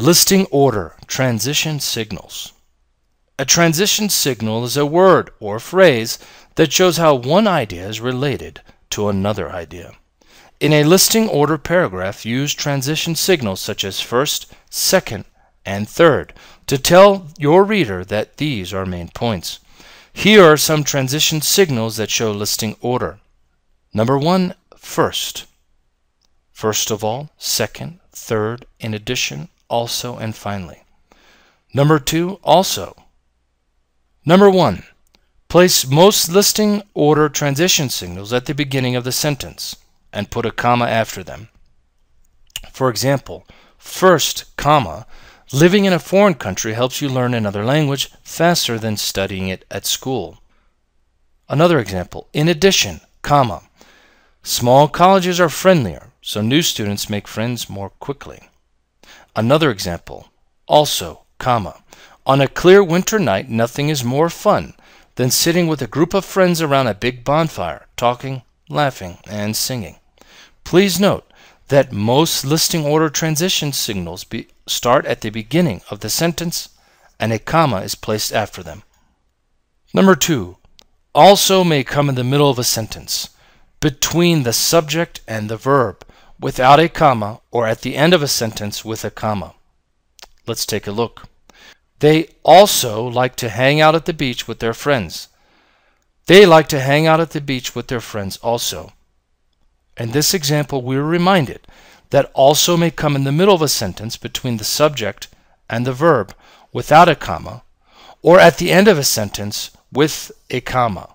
Listing order, transition signals. A transition signal is a word or phrase that shows how one idea is related to another idea. In a listing order paragraph, use transition signals such as first, second, and third to tell your reader that these are main points. Here are some transition signals that show listing order. Number one, first. First of all, second, third, in addition, also, and finally. Number two, also. Number one, place most listing order transition signals at the beginning of the sentence and put a comma after them. For example, first, comma, living in a foreign country helps you learn another language faster than studying it at school. Another example, in addition, comma, small colleges are friendlier, so new students make friends more quickly. Another example, also, comma, on a clear winter night, nothing is more fun than sitting with a group of friends around a big bonfire, talking, laughing, and singing. Please note that most listing order transition signals start at the beginning of the sentence and a comma is placed after them. Number two, also may come in the middle of a sentence, between the subject and the verb, without a comma or at the end of a sentence with a comma. Let's take a look. They also like to hang out at the beach with their friends. They like to hang out at the beach with their friends also. In this example, we're reminded that also may come in the middle of a sentence between the subject and the verb without a comma, or at the end of a sentence with a comma.